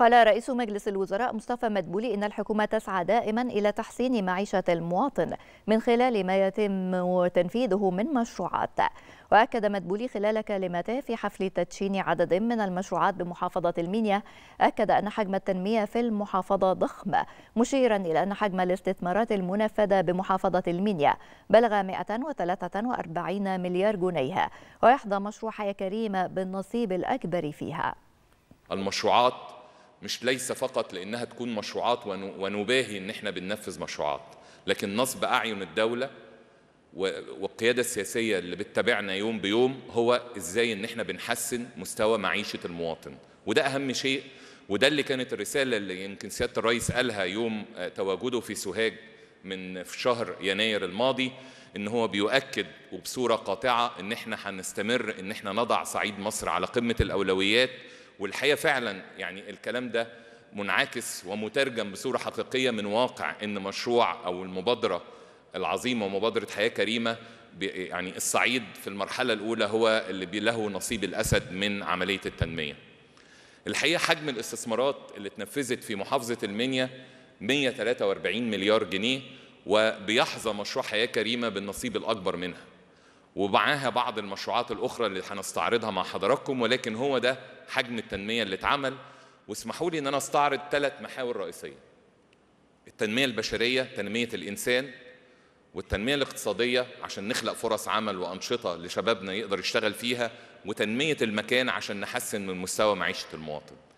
قال رئيس مجلس الوزراء مصطفى مدبولي إن الحكومة تسعى دائما إلى تحسين معيشة المواطن من خلال ما يتم تنفيذه من مشروعات وأكد مدبولي خلال كلمته في حفل تدشين عدد من المشروعات بمحافظة المنيا أكد أن حجم التنمية في المحافظة ضخم مشيرا إلى أن حجم الاستثمارات المنفذة بمحافظة المنيا بلغ 143 مليار جنيه ويحظى مشروع حياة كريمة بالنصيب الأكبر فيها المشروعات مش ليس فقط لأنها تكون مشروعات ونباهي إن إحنا بننفذ مشروعات لكن نصب أعين الدولة والقيادة السياسية اللي بتتابعنا يوم بيوم هو إزاي إن إحنا بنحسن مستوى معيشة المواطن وده أهم شيء وده اللي كانت الرسالة اللي يمكن سيادة الرئيس قالها يوم آه، تواجده في سوهاج من في شهر يناير الماضي ان هو بيؤكد وبصوره قاطعه ان احنا هنستمر ان احنا نضع صعيد مصر على قمه الاولويات والحقيقه فعلا يعني الكلام ده منعكس ومترجم بصوره حقيقيه من واقع ان مشروع او المبادره العظيمه ومبادره حياه كريمه يعني الصعيد في المرحله الاولى هو اللي له نصيب الاسد من عمليه التنميه. الحقيقه حجم الاستثمارات اللي اتنفذت في محافظه المنيا 143 مليار جنيه وبيحظى مشروع حياه كريمه بالنصيب الاكبر منها. ومعاها بعض المشروعات الأخرى اللي هنستعرضها مع حضراتكم ولكن هو ده حجم التنمية اللي اتعمل واسمحوا لي إن أنا أستعرض ثلاث محاور رئيسية التنمية البشرية تنمية الإنسان والتنمية الاقتصادية عشان نخلق فرص عمل وأنشطة لشبابنا يقدر يشتغل فيها وتنمية المكان عشان نحسن من مستوى معيشة المواطن